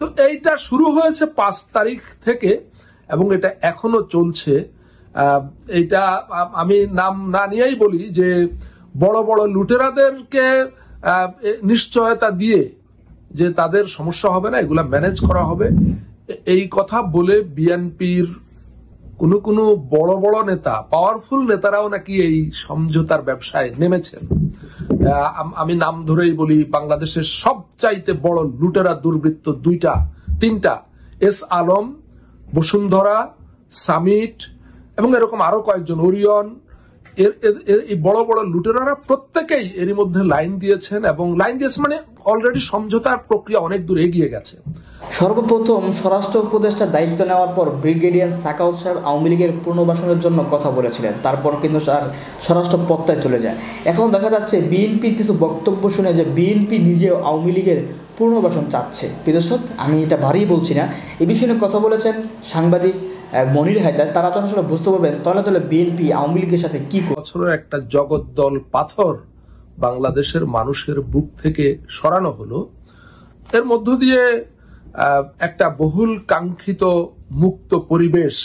তো এইটা শুরু হয়েছে পাঁচ তারিখ থেকে এবং এটা এখনো চলছে এইটা আমি নাম না নিয়েই বলি যে বড় বড় লুটেরাদেরকে নিশ্চয়তা দিয়ে যে তাদের সমস্যা হবে না এগুলা ম্যানেজ করা হবে এই কথা বলে বিএনপির কোনো কোনো বড় বড় নেতা পাওয়ারফুল নেতারাও নাকি এই সমঝোতার ব্যবসায় নেমেছেন আমি নাম ধরেই বলি বাংলাদেশের সবচাইতে বড় লুটেরা দুর্বৃত্ত দুইটা তিনটা এস আলম বসুন্ধরা সামিট এবং এরকম আরো কয়েকজন ওরিয়ন এর এই বড় বড় লুটেরারা প্রত্যেকেই এরই মধ্যে লাইন দিয়েছেন এবং লাইন দিয়েছে মানে অলরেডি সমঝোতার প্রক্রিয়া অনেক দূর এগিয়ে গেছে সর্বপ্রথম স্বরাষ্ট্র উপদেষ্টার দায়িত্ব নেওয়ার পর ব্রিগেডিয়ার সাকাউ সাহেব আওয়ামী লীগের পুনর্বাসনের জন্য কথা বলেছিলেন তারপর কিন্তু স্বরাষ্ট্র পত্তায় চলে যায় এখন দেখা যাচ্ছে বিএনপির কিছু বক্তব্য শুনে যে বিএনপি নিজেও আওয়ামী লীগের পুনর্বাসন চাচ্ছে বিদেশত আমি এটা ভারী বলছি না এ বিষয়ে কথা বলেছেন সাংবাদিক মনির হায়দার তারা তখন আসলে বুঝতে পারবেন তলে তলে বিএনপি আওয়ামী লীগের সাথে কি বছরের একটা জগদ্দল পাথর বাংলাদেশের মানুষের বুক থেকে সরানো হলো এর মধ্য দিয়ে একটা বহুল কাঙ্ক্ষিত মুক্ত পরিবেশ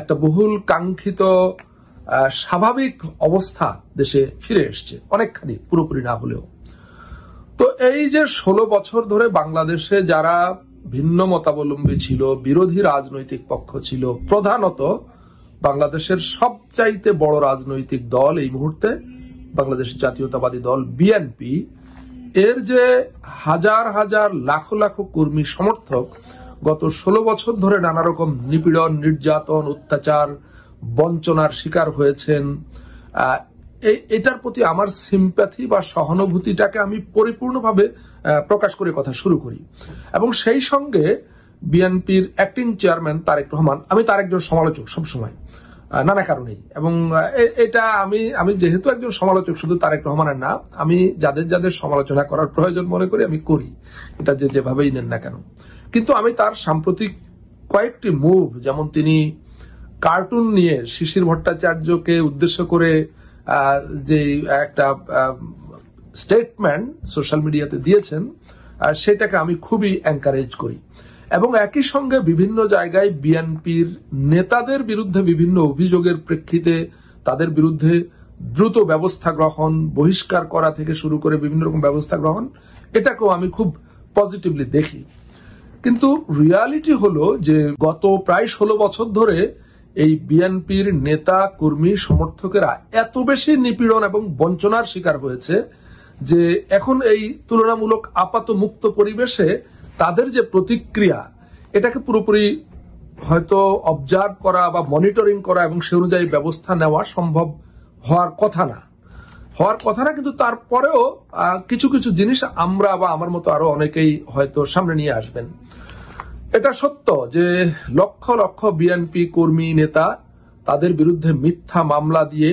একটা বহুল কাঙ্ক্ষিত স্বাভাবিক অবস্থা দেশে ফিরে এসছে অনেকখানি পুরোপুরি না হলেও তো এই যে ষোলো বছর ধরে বাংলাদেশে যারা ভিন্ন মতাবলম্বী ছিল বিরোধী রাজনৈতিক পক্ষ ছিল প্রধানত বাংলাদেশের সবচাইতে বড় রাজনৈতিক দল এই মুহূর্তে বাংলাদেশ জাতীয়তাবাদী দল বিএনপি এর যে হাজার হাজার লাখ লাখ কর্মী সমর্থক গত ষোলো বছর ধরে নানা রকম নিপীড়ন নির্যাতন অত্যাচার বঞ্চনার শিকার হয়েছেন এটার প্রতি আমার সিম্প্যাথি বা সহানুভূতিটাকে আমি পরিপূর্ণভাবে প্রকাশ করে কথা শুরু করি এবং সেই সঙ্গে বিএনপির অ্যাক্টিং চেয়ারম্যান তারেক রহমান আমি তার একজন সমালোচক সবসময় নানা কারণেই এবং এটা আমি আমি যেহেতু একজন সমালোচক শুধু তারেক রহমানের না আমি যাদের যাদের সমালোচনা করার প্রয়োজন মনে করি আমি করি এটা যে যেভাবেই নেন না কেন কিন্তু আমি তার সাম্প্রতিক কয়েকটি মুভ যেমন তিনি কার্টুন নিয়ে শিশির ভট্টাচার্যকে উদ্দেশ্য করে যে একটা স্টেটমেন্ট সোশ্যাল মিডিয়াতে দিয়েছেন আর সেটাকে আমি খুবই এনকারেজ করি এবং একই সঙ্গে বিভিন্ন জায়গায় বিএনপির নেতাদের বিরুদ্ধে বিভিন্ন অভিযোগের প্রেক্ষিতে তাদের বিরুদ্ধে দ্রুত ব্যবস্থা গ্রহণ বহিষ্কার করা থেকে শুরু করে বিভিন্ন রকম ব্যবস্থা গ্রহণ এটাকেও আমি খুব পজিটিভলি দেখি কিন্তু রিয়ালিটি হলো যে গত প্রায় ষোলো বছর ধরে এই বিএনপির নেতা কর্মী সমর্থকেরা এত বেশি নিপীড়ন এবং বঞ্চনার শিকার হয়েছে যে এখন এই তুলনামূলক আপাত মুক্ত পরিবেশে তাদের যে প্রতিক্রিয়া এটাকে পুরোপুরি হয়তো অবজার্ভ করা বা মনিটরিং করা এবং সে অনুযায়ী ব্যবস্থা নেওয়া সম্ভব হওয়ার কথা না হওয়ার কথা না কিন্তু তারপরেও কিছু কিছু জিনিস আমরা বা আমার মতো আরো অনেকেই হয়তো সামনে নিয়ে আসবেন এটা সত্য যে লক্ষ লক্ষ বিএনপি কর্মী নেতা তাদের বিরুদ্ধে মিথ্যা মামলা দিয়ে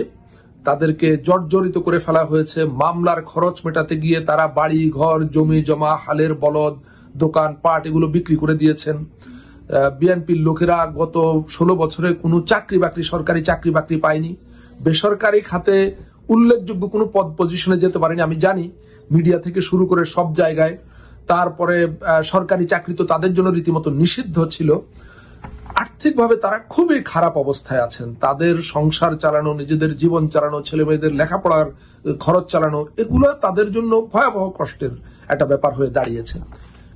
তাদেরকে জর্জরিত করে ফেলা হয়েছে মামলার খরচ মেটাতে গিয়ে তারা বাড়ি ঘর জমি জমা হালের বলদ দোকান পাট এগুলো বিক্রি করে দিয়েছেন বিএনপির লোকেরা গত ষোলো বছরে কোনো চাকরি বাকরি সরকারি চাকরি বাকরি পায়নি বেসরকারি খাতে উল্লেখযোগ্য কোনো পদ পজিশনে যেতে পারেনি আমি জানি মিডিয়া থেকে শুরু করে সব জায়গায় তারপরে সরকারি চাকরি তো তাদের জন্য রীতিমতো নিষিদ্ধ ছিল আর্থিকভাবে তারা খুবই খারাপ অবস্থায় আছেন তাদের সংসার চালানো নিজেদের জীবন চালানো ছেলে মেয়েদের লেখাপড়ার খরচ চালানো এগুলো তাদের জন্য ভয়াবহ কষ্টের একটা ব্যাপার হয়ে দাঁড়িয়েছে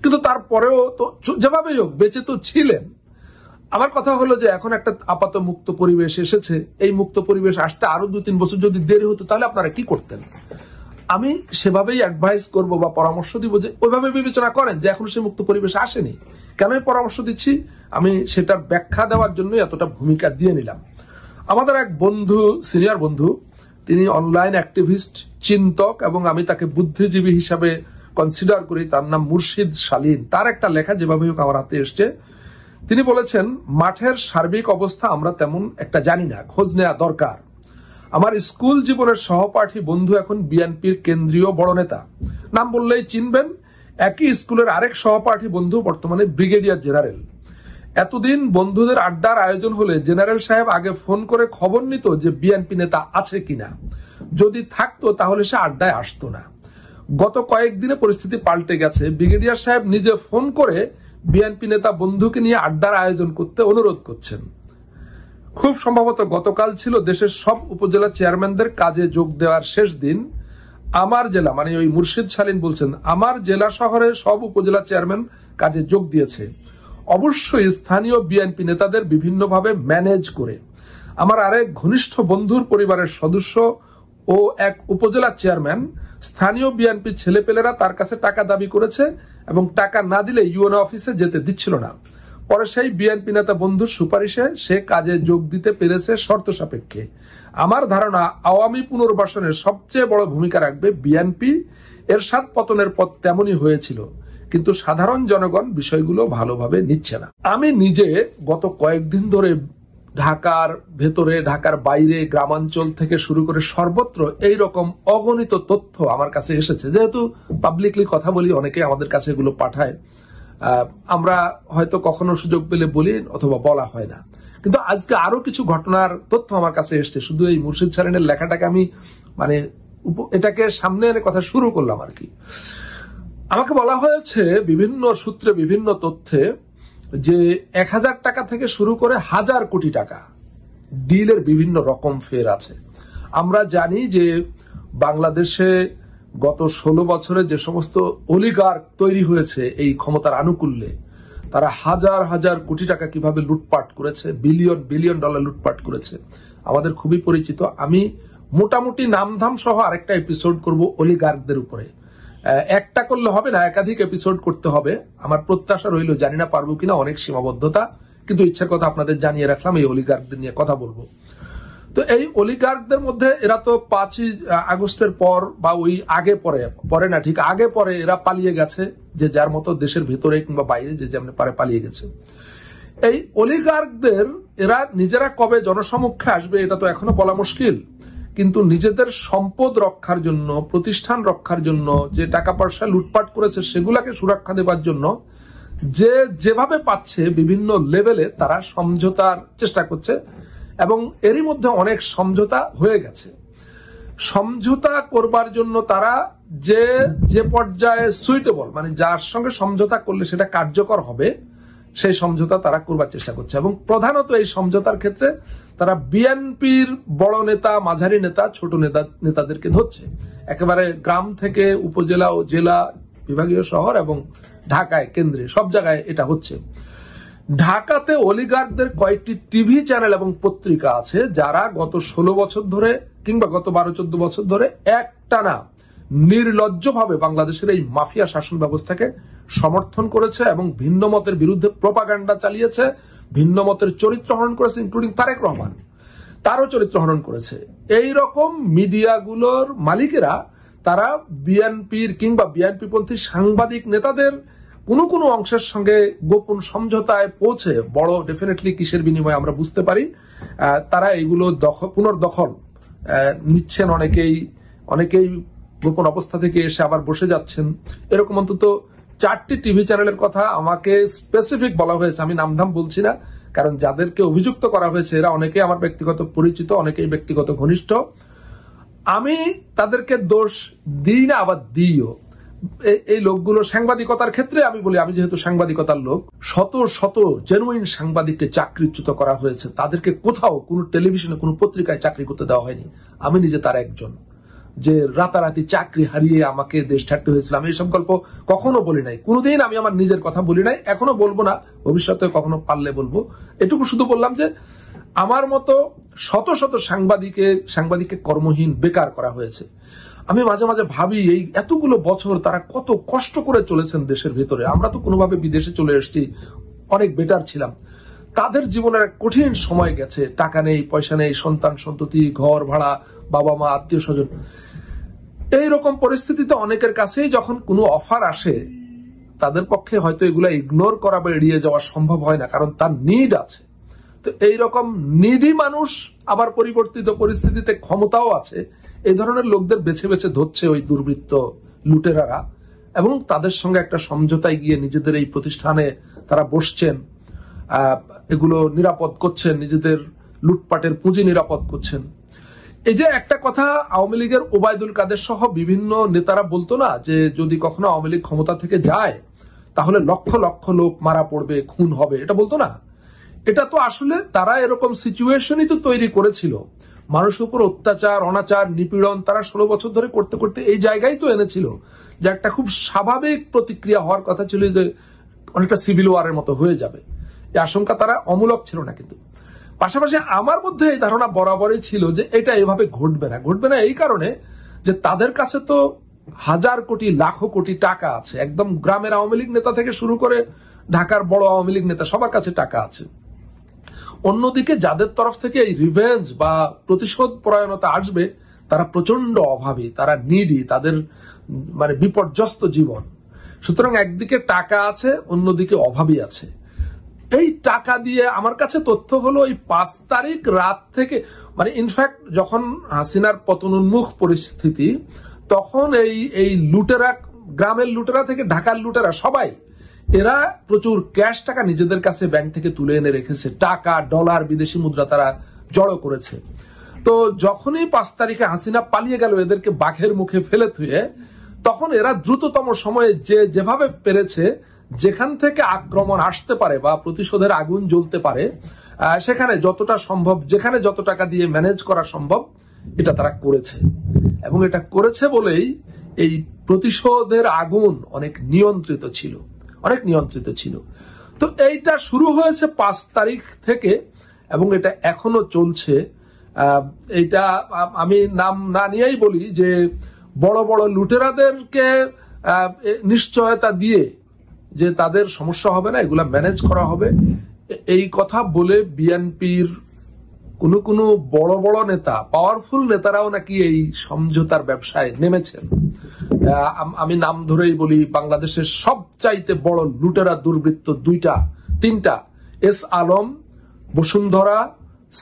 কিন্তু তারপরেও তো যেভাবেই হোক বেঁচে তো ছিলেন আমার কথা হলো যে এখন একটা আপাত মুক্ত পরিবেশ এসেছে এই মুক্ত পরিবেশ আসতে আরো দু তিন বছর যদি দেরি হতো তাহলে আপনারা কি করতেন আমি সেভাবেই অ্যাডভাইস করব বা পরামর্শ দিব যে ওইভাবে বিবেচনা করেন যে এখন সে মুক্ত পরিবেশ আসেনি কেন পরামর্শ দিচ্ছি আমি সেটার ব্যাখ্যা দেওয়ার জন্য এতটা ভূমিকা দিয়ে নিলাম আমাদের এক বন্ধু সিনিয়র বন্ধু তিনি অনলাইন অ্যাক্টিভিস্ট চিন্তক এবং আমি তাকে বুদ্ধিজীবী হিসাবে কনসিডার করি তার নাম মুর্শিদ শালীন তার একটা লেখা যেভাবে হোক আমার হাতে এসছে তিনি বলেছেন মাঠের সার্বিক অবস্থা আমরা তেমন একটা জানি না খোঁজ নেওয়া দরকার আমার স্কুল জীবনের সহপাঠী বন্ধু এখন বিএনপির কেন্দ্রীয় বড় নেতা নাম বললেই চিনবেন একই স্কুলের আরেক সহপাঠী বন্ধু বর্তমানে ব্রিগেডিয়ার জেনারেল এতদিন বন্ধুদের আড্ডার আয়োজন হলে জেনারেল সাহেব আগে ফোন করে খবর নিত যে বিএনপি নেতা আছে কিনা যদি থাকতো তাহলে সে আড্ডায় আসতো না গত কয়েকদিনে পরিস্থিতি পাল্টে গেছে ব্রিগেডিয়ার সাহেব নিজে ফোন করে বিএনপি নেতা বন্ধুকে নিয়ে আড্ডার আয়োজন করতে অনুরোধ করছেন খুব সম্ভবত গতকাল ছিল দেশের সব উপজেলা চেয়ারম্যানদের কাজে যোগ দেওয়ার শেষ দিন আমার জেলা মানে ওই মুর্শিদ সালিন বলছেন আমার জেলা শহরে সব উপজেলা চেয়ারম্যান কাজে যোগ দিয়েছে অবশ্যই স্থানীয় বিএনপি নেতাদের বিভিন্নভাবে ম্যানেজ করে আমার আরেক ঘনিষ্ঠ বন্ধুর পরিবারের সদস্য ও এক উপজেলা চেয়ারম্যান স্থানীয় বিএনপি ছেলেপেলেরা তার কাছে টাকা দাবি করেছে এবং টাকা না দিলে ইউএনও অফিসে যেতে দিচ্ছিল না পরে সেই বিএনপি নেতা বন্ধুর সুপারিশে সে কাজে যোগ দিতে পেরেছে শর্ত সাপেক্ষে আমার ধারণা আওয়ামী পুনর্বাসনে সবচেয়ে বড় ভূমিকা রাখবে বিএনপি এর সাত পতনের পথ তেমনই হয়েছিল কিন্তু সাধারণ জনগণ বিষয়গুলো ভালোভাবে নিচ্ছে না আমি নিজে গত কয়েকদিন ধরে ঢাকার ভেতরে ঢাকার বাইরে গ্রামাঞ্চল থেকে শুরু করে সর্বত্র এই রকম অগণিত তথ্য আমার কাছে এসেছে যেহেতু পাবলিকলি কথা বলি অনেকে আমাদের কাছে এগুলো পাঠায় আমরা হয়তো কখনো সুযোগ পেলে বলি অথবা বলা হয় না কিন্তু আজকে আরো কিছু ঘটনার তথ্য আমার কাছে এসছে শুধু এই মুর্শিদ সারেনের লেখাটাকে আমি মানে এটাকে সামনে এনে কথা শুরু করলাম আর কি আমাকে বলা হয়েছে বিভিন্ন সূত্রে বিভিন্ন তথ্যে যে এক হাজার টাকা থেকে শুরু করে হাজার কোটি টাকা ডিলের বিভিন্ন রকম ফের আছে আমরা জানি যে বাংলাদেশে গত ১৬ বছরে যে সমস্ত অলিগার তৈরি হয়েছে এই ক্ষমতার আনুকূল্যে তারা হাজার হাজার কোটি টাকা কিভাবে লুটপাট করেছে বিলিয়ন বিলিয়ন ডলার লুটপাট করেছে আমাদের খুবই পরিচিত আমি মোটামুটি নামধাম সহ আরেকটা এপিসোড করব অলিগার্কদের উপরে একটা করলে হবে না একাধিক এপিসোড করতে হবে আমার প্রত্যাশা রইল জানি না পারবো কিনা অনেক সীমাবদ্ধতা কিন্তু ইচ্ছার কথা আপনাদের জানিয়ে রাখলাম এই অলিগার্কদের নিয়ে কথা বলবো তো এই অলিগার্কদের মধ্যে এরা তো পাঁচই আগস্টের পর বা ওই আগে পরে পরে না ঠিক আগে পরে এরা পালিয়ে গেছে যে যার মতো দেশের ভিতরে কিংবা বাইরে যে যেমন পারে পালিয়ে গেছে এই অলিগার্কদের এরা নিজেরা কবে জনসমক্ষে আসবে এটা তো এখনো বলা মুশকিল কিন্তু নিজেদের সম্পদ রক্ষার জন্য প্রতিষ্ঠান রক্ষার জন্য যে টাকা পয়সা লুটপাট করেছে সেগুলাকে সুরক্ষা দেবার জন্য যে যেভাবে পাচ্ছে বিভিন্ন লেভেলে তারা সমঝোতার চেষ্টা করছে এবং এরই মধ্যে অনেক সমঝোতা হয়ে গেছে সমঝোতা করবার জন্য তারা যে যে পর্যায়ে সুইটেবল মানে যার সঙ্গে সমঝোতা করলে সেটা কার্যকর হবে সেই সমঝোতা তারা করবার চেষ্টা করছে এবং প্রধানত এই সমঝোতার ক্ষেত্রে তারা বিএনপির বড় নেতা মাঝারি নেতা ছোট নেতা নেতাদেরকে ধরছে একেবারে গ্রাম থেকে উপজেলা ও জেলা বিভাগীয় শহর এবং ঢাকায় কেন্দ্রে সব জায়গায় এটা হচ্ছে ঢাকাতে অলিগার্কদের কয়েকটি টিভি চ্যানেল এবং পত্রিকা আছে যারা গত ষোলো বছর ধরে কিংবা গত বারো চোদ্দ বছর ধরে একটানা নির্লজ্জভাবে বাংলাদেশের এই মাফিয়া শাসন ব্যবস্থাকে সমর্থন করেছে এবং ভিন্ন মতের বিরুদ্ধে প্রপাগান্ডা চালিয়েছে ভিন্ন মতের চরিত্র হরণ করেছে ইনক্লুডিং তারেক রহমান তারও চরিত্র হরণ করেছে এই রকম মিডিয়াগুলোর মালিকেরা তারা বিএনপির কিংবা বিএনপিপন্থী সাংবাদিক নেতাদের কোনো কোনো অংশের সঙ্গে গোপন সমঝোতায় পৌঁছে বড় ডেফিনেটলি কিসের বিনিময়ে আমরা বুঝতে পারি তারা এগুলো পুনর্দখল নিচ্ছেন অনেকেই অনেকেই গোপন অবস্থা থেকে এসে আবার বসে যাচ্ছেন এরকম অন্তত চারটি টিভি চ্যানেলের কথা আমাকে স্পেসিফিক বলা হয়েছে আমি নামধাম বলছি না কারণ যাদেরকে অভিযুক্ত করা হয়েছে এরা অনেকে আমার ব্যক্তিগত পরিচিত অনেকেই ব্যক্তিগত ঘনিষ্ঠ আমি তাদেরকে দোষ দিই না আবার দিইও এই লোকগুলো সাংবাদিকতার ক্ষেত্রে আমি বলি আমি যেহেতু সাংবাদিকতার লোক শত শত জেনুইন সাংবাদিককে চাকরিচ্যুত করা হয়েছে তাদেরকে কোথাও কোনো টেলিভিশনে কোনো পত্রিকায় চাকরি করতে দেওয়া হয়নি আমি নিজে তার একজন যে রাতারাতি চাকরি হারিয়ে আমাকে দেশ ছাড়তে হয়েছিল আমি এইসব গল্প কখনো বলি নাই কোনোদিন আমি আমার নিজের কথা বলি নাই এখনো বলবো না ভবিষ্যতে কখনো পারলে বলবো এটুকু শুধু বললাম যে আমার মতো শত শত সাংবাদিকে সাংবাদিককে কর্মহীন বেকার করা হয়েছে আমি মাঝে মাঝে ভাবি এই এতগুলো বছর তারা কত কষ্ট করে চলেছেন দেশের ভেতরে আমরা তো কোনোভাবে বিদেশে চলে এসেছি অনেক বেটার ছিলাম তাদের জীবনের এক কঠিন সময় গেছে টাকা নেই পয়সা নেই সন্তান সন্ততি ঘর ভাড়া বাবা মা আত্মীয় স্বজন এইরকম পরিস্থিতিতে অনেকের কাছেই যখন কোনো অফার আসে তাদের পক্ষে হয়তো এগুলা ইগনোর করা বা এড়িয়ে যাওয়া সম্ভব হয় না কারণ তার নিড আছে তো এইরকম নিডি মানুষ আবার পরিবর্তিত পরিস্থিতিতে ক্ষমতাও আছে এই ধরনের লোকদের বেছে বেছে ধরছে ওই দুর্বৃত্ত লুটেরারা এবং তাদের সঙ্গে একটা সমঝোতায় গিয়ে নিজেদের এই প্রতিষ্ঠানে তারা বসছেন এগুলো নিরাপদ করছেন নিজেদের লুটপাটের পুঁজি নিরাপদ করছেন এই যে একটা কথা আওয়ামী লীগের ওবায়দুল কাদের সহ বিভিন্ন নেতারা বলতো না যে যদি কখনো আওয়ামী লীগ ক্ষমতা থেকে যায় তাহলে লক্ষ লক্ষ লোক মারা পড়বে খুন হবে এটা বলতো না এটা তো আসলে তারা এরকম সিচুয়েশনই তো তৈরি করেছিল মানুষের উপর অত্যাচার অনাচার নিপীড়ন তারা ষোলো বছর ধরে করতে করতে এই জায়গায় তো এনেছিল যে একটা খুব স্বাভাবিক প্রতিক্রিয়া হওয়ার কথা ছিল যে অনেকটা সিভিল ওয়ারের মতো হয়ে যাবে এই আশঙ্কা তারা অমূলক ছিল না কিন্তু পাশাপাশি আমার মধ্যে এই ধারণা বরাবরই ছিল যে এটা এভাবে ঘটবে না ঘটবে না এই কারণে যে তাদের কাছে তো হাজার কোটি লাখো কোটি টাকা আছে একদম গ্রামের আওয়ামী লীগ নেতা থেকে শুরু করে ঢাকার বড় আওয়ামী লীগ নেতা সবার কাছে টাকা আছে অন্যদিকে যাদের তরফ থেকে এই রিভেঞ্জ বা প্রতিশোধ পরায়ণতা আসবে তারা প্রচন্ড অভাবী তারা নিডি তাদের মানে বিপর্যস্ত জীবন সুতরাং একদিকে টাকা আছে অন্যদিকে অভাবী আছে এই টাকা দিয়ে আমার কাছে তথ্য হলো এই পাঁচ তারিখ রাত থেকে মানে ইনফ্যাক্ট যখন হাসিনার পতন উন্মুখ পরিস্থিতি তখন এই এই লুটেরা গ্রামের লুটেরা থেকে ঢাকার লুটেরা সবাই এরা প্রচুর ক্যাশ টাকা নিজেদের কাছে ব্যাংক থেকে তুলে এনে রেখেছে টাকা ডলার বিদেশি মুদ্রা তারা জড়ো করেছে তো যখনই পাঁচ তারিখে হাসিনা পালিয়ে গেল এদেরকে বাঘের মুখে ফেলে থুয়ে তখন এরা দ্রুততম সময়ে যে যেভাবে পেরেছে যেখান থেকে আক্রমণ আসতে পারে বা প্রতিশোধের আগুন জ্বলতে পারে সেখানে যতটা সম্ভব যেখানে যত টাকা দিয়ে ম্যানেজ করা সম্ভব এটা তারা করেছে এবং এটা করেছে বলেই এই প্রতিশোধের আগুন অনেক নিয়ন্ত্রিত ছিল অনেক নিয়ন্ত্রিত ছিল তো এইটা শুরু হয়েছে পাঁচ তারিখ থেকে এবং এটা এখনো চলছে এইটা আমি নাম না নিয়েই বলি যে বড় বড় লুটেরাদেরকে নিশ্চয়তা দিয়ে যে তাদের সমস্যা হবে না এগুলা ম্যানেজ করা হবে এই কথা বলে বিএনপির কোনো কোনো বড় বড় নেতা পাওয়ারফুল নেতারাও নাকি এই সমঝোতার ব্যবসায় নেমেছেন আমি নাম ধরেই বলি বাংলাদেশের সবচাইতে বড় লুটেরা দুর্বৃত্ত দুইটা তিনটা এস আলম বসুন্ধরা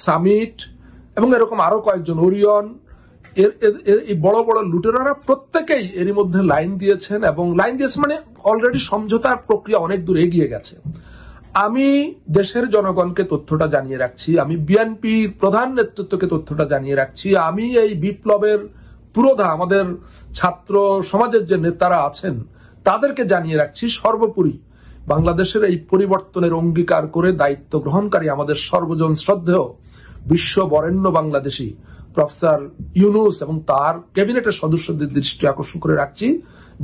সামিট এবং এরকম আরো কয়েকজন ওরিয়ন এর এই বড় বড় লুটেরারা প্রত্যেকেই এরই মধ্যে লাইন দিয়েছেন এবং লাইন দিয়েছে মানে অলরেডি সমঝোতার প্রক্রিয়া অনেক দূর এগিয়ে গেছে আমি দেশের জনগণকে তথ্যটা জানিয়ে রাখছি আমি বিএনপির প্রধান নেতৃত্বকে তথ্যটা জানিয়ে রাখছি আমি এই বিপ্লবের পুরোধা আমাদের ছাত্র সমাজের যে নেতারা আছেন তাদেরকে জানিয়ে রাখছি সর্বোপরি বাংলাদেশের এই পরিবর্তনের অঙ্গীকার করে দায়িত্ব গ্রহণকারী আমাদের সর্বজন শ্রদ্ধেয় বিশ্ব বরেণ্য বাংলাদেশি প্রফেসর ইউনুস এবং তার ক্যাবিনেটের সদস্যদের দৃষ্টি আকর্ষণ করে রাখছি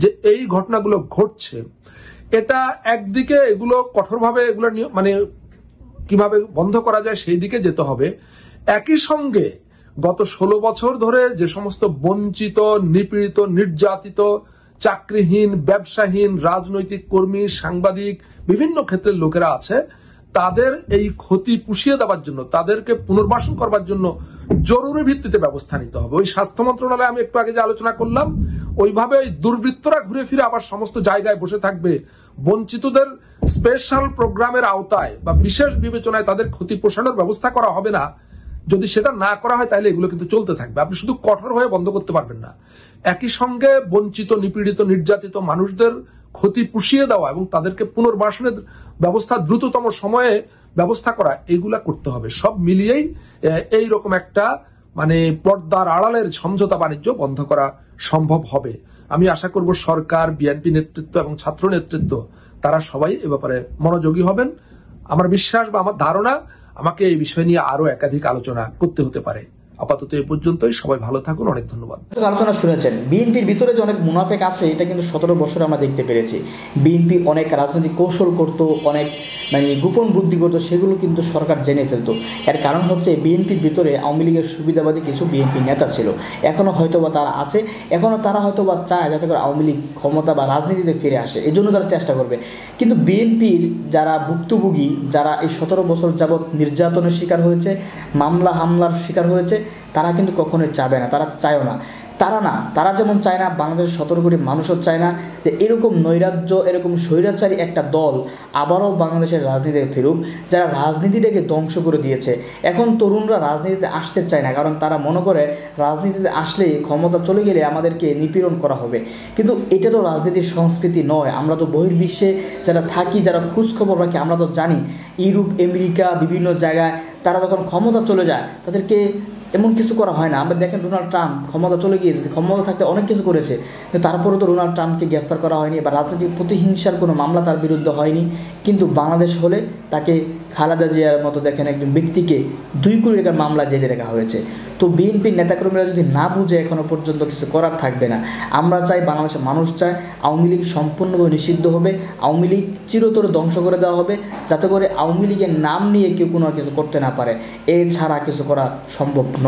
যে এই ঘটনাগুলো ঘটছে এটা একদিকে এগুলো কঠোরভাবে এগুলো মানে কিভাবে বন্ধ করা যায় সেই দিকে যেতে হবে একই সঙ্গে গত ১৬ বছর ধরে যে সমস্ত বঞ্চিত নিপীড়িত নির্যাতিত চাকরিহীন ব্যবসাহীন রাজনৈতিক কর্মী সাংবাদিক বিভিন্ন ক্ষেত্রের লোকেরা আছে তাদের এই ক্ষতি পুষিয়ে দেওয়ার জন্য তাদেরকে পুনর্বাসন করবার জন্য জরুরি ভিত্তিতে ব্যবস্থা নিতে হবে ওই স্বাস্থ্য মন্ত্রণালয়ে আমি একটু আগে যে আলোচনা করলাম ওইভাবে ওই দুর্বৃত্তরা ঘুরে ফিরে আবার সমস্ত জায়গায় বসে থাকবে বঞ্চিতদের স্পেশাল প্রোগ্রামের আওতায় বা বিশেষ বিবেচনায় তাদের ক্ষতি পোষানোর ব্যবস্থা করা হবে না যদি সেটা না করা হয় তাহলে এগুলো কিন্তু চলতে থাকবে আপনি শুধু কঠোর হয়ে বন্ধ করতে পারবেন না একই সঙ্গে বঞ্চিত নিপীড়িত নির্যাতিত মানুষদের ক্ষতি পুষিয়ে দেওয়া এবং তাদেরকে পুনর্বাসনের ব্যবস্থা দ্রুততম সময়ে ব্যবস্থা করা এগুলা করতে হবে সব মিলিয়েই এই রকম একটা মানে পর্দার আড়ালের সমঝোতা বাণিজ্য বন্ধ করা সম্ভব হবে আমি আশা করব সরকার বিএনপি নেতৃত্ব এবং ছাত্র নেতৃত্ব তারা সবাই এ ব্যাপারে মনোযোগী হবেন আমার বিশ্বাস বা আমার ধারণা আমাকে এই বিষয় নিয়ে আরও একাধিক আলোচনা করতে হতে পারে আপাতত এ পর্যন্তই সবাই ভালো থাকুন অনেক ধন্যবাদ আলোচনা শুনেছেন বিএনপির ভিতরে যে অনেক মুনাফেক আছে এটা কিন্তু সতেরো বছর আমরা দেখতে পেরেছি বিএনপি অনেক রাজনৈতিক কৌশল করত অনেক মানে গোপন বুদ্ধি করতো সেগুলো কিন্তু সরকার জেনে ফেলতো এর কারণ হচ্ছে বিএনপির ভিতরে আওয়ামী লীগের সুবিধাবাদী কিছু বিএনপি নেতা ছিল এখনও হয়তোবা তারা আছে এখনও তারা হয়তোবা চায় যাতে করে আওয়ামী লীগ ক্ষমতা বা রাজনীতিতে ফিরে আসে এজন্য তারা চেষ্টা করবে কিন্তু বিএনপির যারা ভুক্তভোগী যারা এই সতেরো বছর যাবৎ নির্যাতনের শিকার হয়েছে মামলা হামলার শিকার হয়েছে তারা কিন্তু কখনোই চাবে না তারা চায়ও না তারা না তারা যেমন চায় না বাংলাদেশের সতেরো কোটি মানুষও চায় না যে এরকম নৈরাজ্য এরকম স্বৈরাচারী একটা দল আবারও বাংলাদেশের রাজনীতিতে ফেরুক যারা রাজনীতিটাকে ধ্বংস করে দিয়েছে এখন তরুণরা রাজনীতিতে আসতে চায় না কারণ তারা মনে করে রাজনীতিতে আসলেই ক্ষমতা চলে গেলে আমাদেরকে নিপীড়ন করা হবে কিন্তু এটা তো রাজনীতির সংস্কৃতি নয় আমরা তো বহির্বিশ্বে যারা থাকি যারা খোঁজখবর রাখি আমরা তো জানি ইউরোপ আমেরিকা বিভিন্ন জায়গায় তারা যখন ক্ষমতা চলে যায় তাদেরকে এমন কিছু করা হয় না আমরা দেখেন ডোনাল্ড ট্রাম্প ক্ষমতা চলে গিয়েছে ক্ষমতা থাকতে অনেক কিছু করেছে তারপরেও তো ডোনাল্ড ট্রাম্পকে গ্রেফতার করা হয়নি বা রাজনৈতিক প্রতিহিংসার কোনো মামলা তার বিরুদ্ধে হয়নি কিন্তু বাংলাদেশ হলে তাকে খালাদা জিয়ার মতো দেখেন একজন ব্যক্তিকে দুই কোটি টাকার মামলা জেলে রাখা হয়েছে তো বিএনপির নেতাকর্মীরা যদি না বুঝে এখনও পর্যন্ত কিছু করার থাকবে না আমরা চাই বাংলাদেশের মানুষ চায় আওয়ামী লীগ সম্পূর্ণভাবে নিষিদ্ধ হবে আওয়ামী লীগ চিরতর ধ্বংস করে দেওয়া হবে যাতে করে আওয়ামী লীগের নাম নিয়ে কেউ কোনো কিছু করতে না পারে এছাড়া কিছু করা সম্ভব নয়